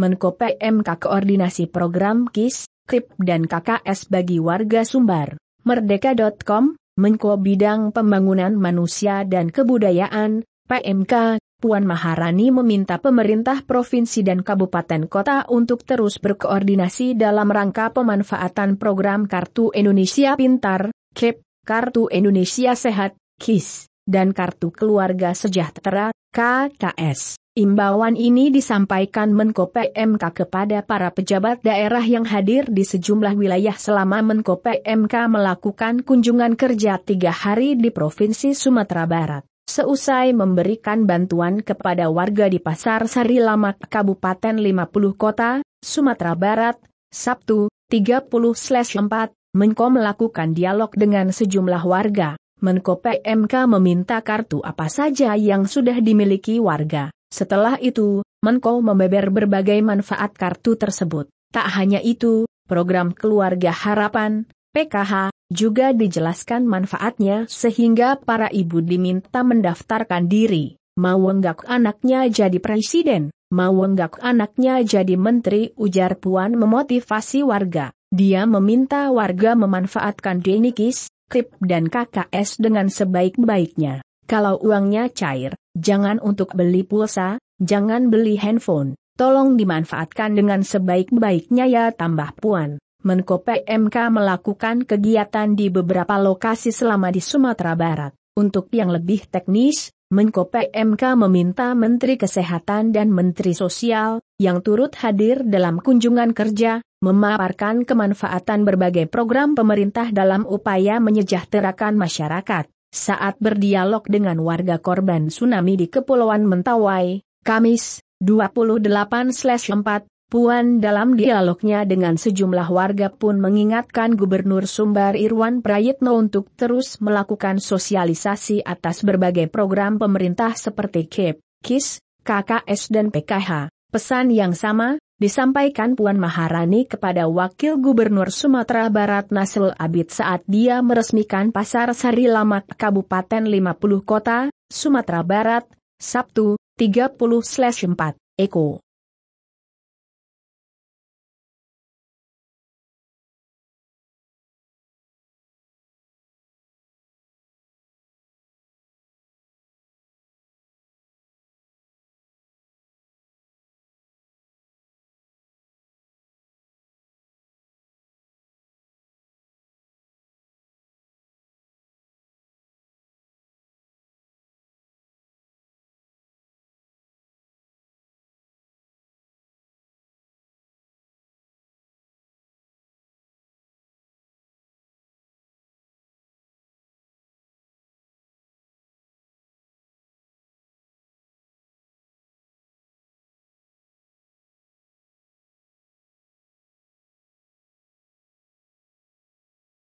Menko PMK Koordinasi Program KIS, KIP dan KKS bagi warga Sumbar. Merdeka.com, Menko Bidang Pembangunan Manusia dan Kebudayaan, PMK, Puan Maharani meminta pemerintah provinsi dan kabupaten kota untuk terus berkoordinasi dalam rangka pemanfaatan program Kartu Indonesia Pintar, KIP, Kartu Indonesia Sehat, KIS, dan Kartu Keluarga Sejahtera, KKS. Imbauan ini disampaikan Menko PMK kepada para pejabat daerah yang hadir di sejumlah wilayah selama Menko PMK melakukan kunjungan kerja tiga hari di Provinsi Sumatera Barat. Seusai memberikan bantuan kepada warga di Pasar Sari Lamak Kabupaten 50 Kota, Sumatera Barat, Sabtu, 30-4, Menko melakukan dialog dengan sejumlah warga. Menko PMK meminta kartu apa saja yang sudah dimiliki warga setelah itu, Menko membeber berbagai manfaat kartu tersebut. Tak hanya itu, program Keluarga Harapan, PKH, juga dijelaskan manfaatnya sehingga para ibu diminta mendaftarkan diri, mau enggak anaknya jadi presiden, mau enggak anaknya jadi menteri ujar Puan memotivasi warga. Dia meminta warga memanfaatkan Denikis, Krip dan KKS dengan sebaik-baiknya. Kalau uangnya cair, jangan untuk beli pulsa, jangan beli handphone. Tolong dimanfaatkan dengan sebaik-baiknya ya tambah Puan. Menko PMK melakukan kegiatan di beberapa lokasi selama di Sumatera Barat. Untuk yang lebih teknis, Menko PMK meminta Menteri Kesehatan dan Menteri Sosial, yang turut hadir dalam kunjungan kerja, memaparkan kemanfaatan berbagai program pemerintah dalam upaya menyejahterakan masyarakat. Saat berdialog dengan warga korban tsunami di Kepulauan Mentawai, Kamis, 28-4, Puan dalam dialognya dengan sejumlah warga pun mengingatkan Gubernur Sumbar Irwan Prayitno untuk terus melakukan sosialisasi atas berbagai program pemerintah seperti KIP, KIS, KKS dan PKH. Pesan yang sama, disampaikan Puan Maharani kepada Wakil Gubernur Sumatera Barat Nasrul Abid saat dia meresmikan Pasar Sari Lamat Kabupaten 50 Kota, Sumatera Barat, Sabtu, 30-4, Eko.